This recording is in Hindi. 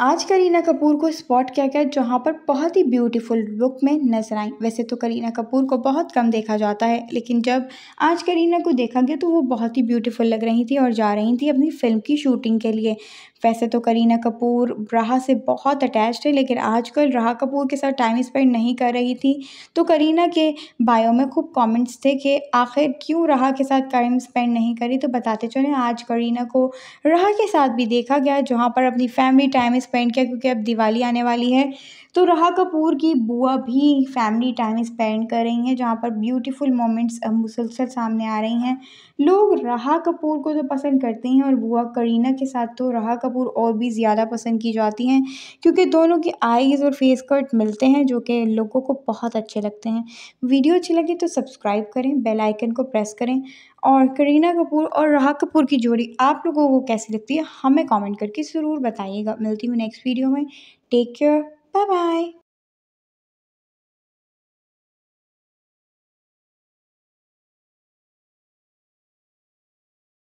आज करीना कपूर को स्पॉट किया गया जहाँ पर बहुत ही ब्यूटीफुल लुक में नजर आई वैसे तो करीना कपूर को बहुत कम देखा जाता है लेकिन जब आज करीना को देखा गया तो वो बहुत ही ब्यूटीफुल लग रही थी और जा रही थी अपनी फिल्म की शूटिंग के लिए वैसे तो करीना कपूर राहा से बहुत अटैच है लेकिन आजकल राहा कपूर के साथ टाइम स्पेंड नहीं कर रही थी तो करीना के बायो में खूब कमेंट्स थे कि आखिर क्यों राहा के साथ टाइम स्पेंड नहीं करी तो बताते चले आज करीना को राहा के साथ भी देखा गया जहाँ पर अपनी फैमिली टाइम स्पेंड किया क्योंकि अब दिवाली आने वाली है तो राहा कपूर की बुआ भी फैमिली टाइम स्पेंड कर रही हैं जहाँ पर ब्यूटीफुल मोमेंट्स अब मुसलसल सामने आ रही हैं लोग राहा कपूर को तो पसंद करते हैं और बुआ करीना के साथ तो राहा कपूर कपूर और भी ज़्यादा पसंद की जाती हैं क्योंकि दोनों की आईज़ और फेस कट मिलते हैं जो कि लोगों को बहुत अच्छे लगते हैं वीडियो अच्छी लगी तो सब्सक्राइब करें बेल आइकन को प्रेस करें और करीना कपूर और राह कपूर की जोड़ी आप लोगों को कैसी लगती है हमें कमेंट करके ज़रूर बताइएगा मिलती हूँ नेक्स्ट वीडियो में टेक केयर बाय बाय